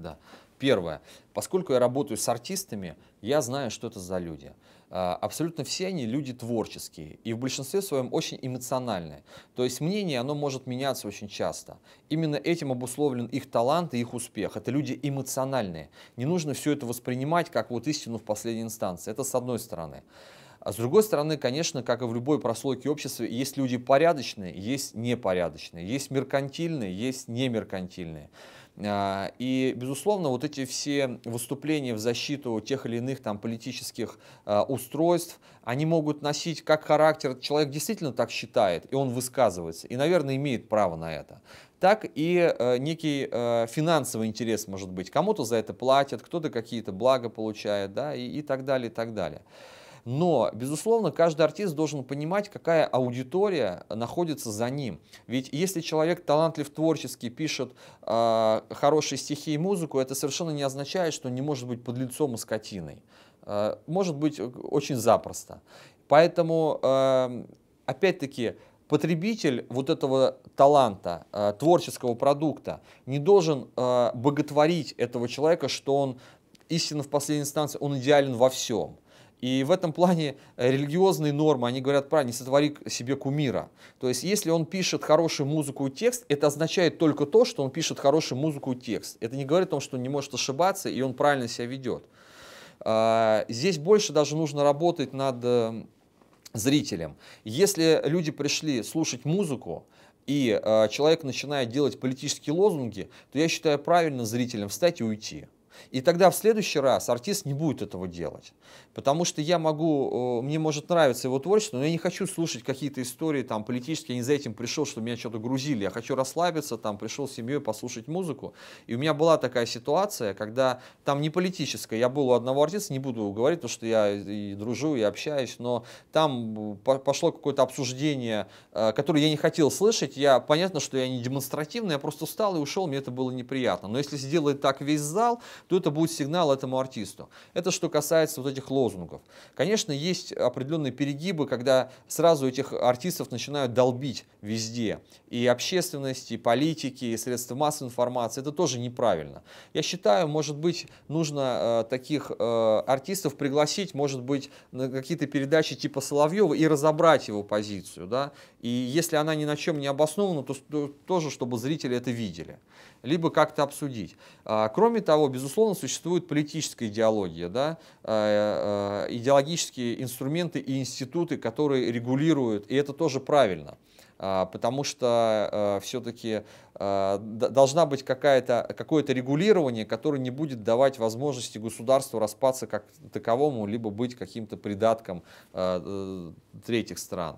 да. Первое. Поскольку я работаю с артистами, я знаю, что это за люди. А, абсолютно все они люди творческие и в большинстве своем очень эмоциональные. То есть мнение, оно может меняться очень часто. Именно этим обусловлен их талант и их успех. Это люди эмоциональные. Не нужно все это воспринимать как вот истину в последней инстанции. Это с одной стороны. А с другой стороны, конечно, как и в любой прослойке общества, есть люди порядочные, есть непорядочные, есть меркантильные, есть немеркантильные. А, и, безусловно, вот эти все выступления в защиту тех или иных там политических а, устройств, они могут носить как характер, человек действительно так считает, и он высказывается, и, наверное, имеет право на это так и э, некий э, финансовый интерес может быть. Кому-то за это платят, кто-то какие-то блага получает, да, и, и так далее, и так далее. Но, безусловно, каждый артист должен понимать, какая аудитория находится за ним. Ведь если человек талантлив творчески, пишет э, хорошие стихи и музыку, это совершенно не означает, что не может быть под лицом и скотиной. Э, может быть э, очень запросто. Поэтому, э, опять-таки, потребитель вот этого таланта, э, творческого продукта, не должен э, боготворить этого человека, что он истинно в последней инстанции, он идеален во всем. И в этом плане э, религиозные нормы, они говорят правильно, не сотвори себе кумира. То есть, если он пишет хорошую музыку и текст, это означает только то, что он пишет хорошую музыку и текст. Это не говорит о том, что он не может ошибаться, и он правильно себя ведет. А, здесь больше даже нужно работать над э, зрителем. Если люди пришли слушать музыку, и э, человек начинает делать политические лозунги, то я считаю правильно зрителям встать и уйти. И тогда в следующий раз артист не будет этого делать. Потому что я могу, э, мне может нравиться его творчество, но я не хочу слушать какие-то истории там политические, я не за этим пришел, что меня что-то грузили. Я хочу расслабиться, там пришел с семьей послушать музыку. И у меня была такая ситуация, когда там не политическая, я был у одного артиста, не буду говорить, потому что я и дружу, и общаюсь, но там пошло какое-то обсуждение, э, которое я не хотел слышать. Я, понятно, что я не демонстративный, я просто устал и ушел, мне это было неприятно. Но если сделает так весь зал, то это будет сигнал этому артисту. Это что касается вот этих лозунгов. Конечно, есть определенные перегибы, когда сразу этих артистов начинают долбить везде. И общественность, и политики, и средства массовой информации. Это тоже неправильно. Я считаю, может быть, нужно э, таких э, артистов пригласить, может быть, на какие-то передачи типа Соловьева и разобрать его позицию. Да? И если она ни на чем не обоснована, то, то тоже, чтобы зрители это видели. Либо как-то обсудить. А, кроме того, безусловно, безусловно, существует политическая идеология, да, э, э, идеологические инструменты и институты, которые регулируют, и это тоже правильно а, потому что э, все-таки должна быть какая-то, какое-то регулирование, которое не будет давать возможности государству распаться как таковому, либо быть каким-то придатком третьих стран.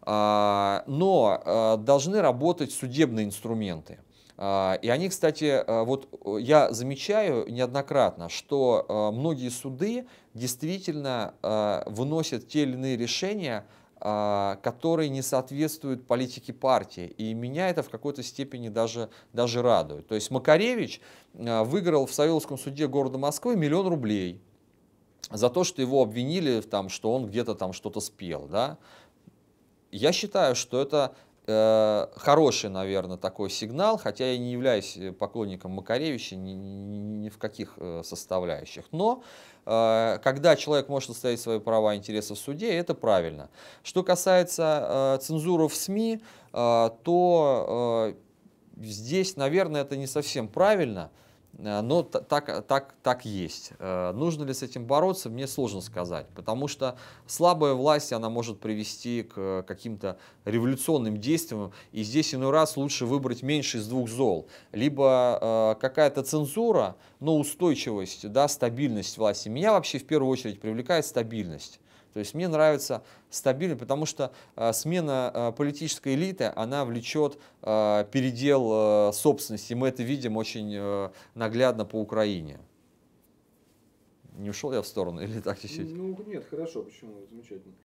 А, но должны работать судебные инструменты. А, и они, кстати, э, вот э, я замечаю неоднократно, что э, многие суды действительно выносят те или иные решения, а, которые не соответствуют политике партии. И меня это в какой-то степени даже, даже радует. То есть Макаревич выиграл в Савеловском суде города Москвы миллион рублей за то, что его обвинили, там, что он где-то там что-то спел. Да? Я считаю, что это Э, хороший, наверное, такой сигнал, хотя я не являюсь э, поклонником Макаревича ни, ни, ни в каких э, составляющих. Но когда человек может отстоять свои права и интересы в суде, это правильно. Что касается цензуры в СМИ, то здесь, наверное, это не совсем правильно. Э, но так, так, так есть. Э, нужно ли с этим бороться, мне сложно сказать, потому что слабая власть, она может привести к э, каким-то революционным действиям, и здесь иной раз лучше выбрать меньше из двух зол. Либо какая-то цензура, но устойчивость, да, стабильность власти. Меня вообще в первую очередь привлекает стабильность. То есть мне нравится стабильность, потому что э, смена э, политической элиты, она влечет э, передел собственности. Мы это видим очень наглядно по Украине. Не ушел я в сторону или так чуть-чуть? Ну нет, хорошо, почему, замечательно.